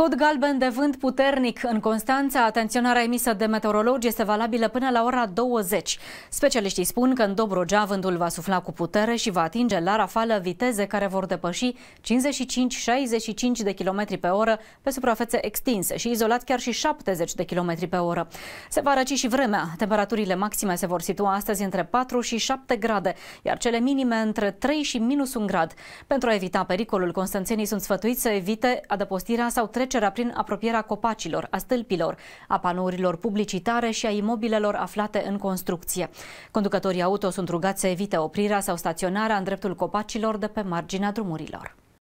Cod galben de vânt puternic în Constanța, atenționarea emisă de meteorologi este valabilă până la ora 20. Specialiștii spun că în Dobrogea vântul va sufla cu putere și va atinge la rafală viteze care vor depăși 55-65 de km pe oră pe suprafețe extinse și izolat chiar și 70 de km pe oră. Se va răci și vremea. Temperaturile maxime se vor situa astăzi între 4 și 7 grade, iar cele minime între 3 și minus 1 grad. Pentru a evita pericolul, constanțenii sunt sfătuiți să evite adăpostirea sau trecerea trecerea prin apropierea copacilor, a stâlpilor, a panourilor publicitare și a imobilelor aflate în construcție. Conducătorii auto sunt rugați să evite oprirea sau staționarea în dreptul copacilor de pe marginea drumurilor.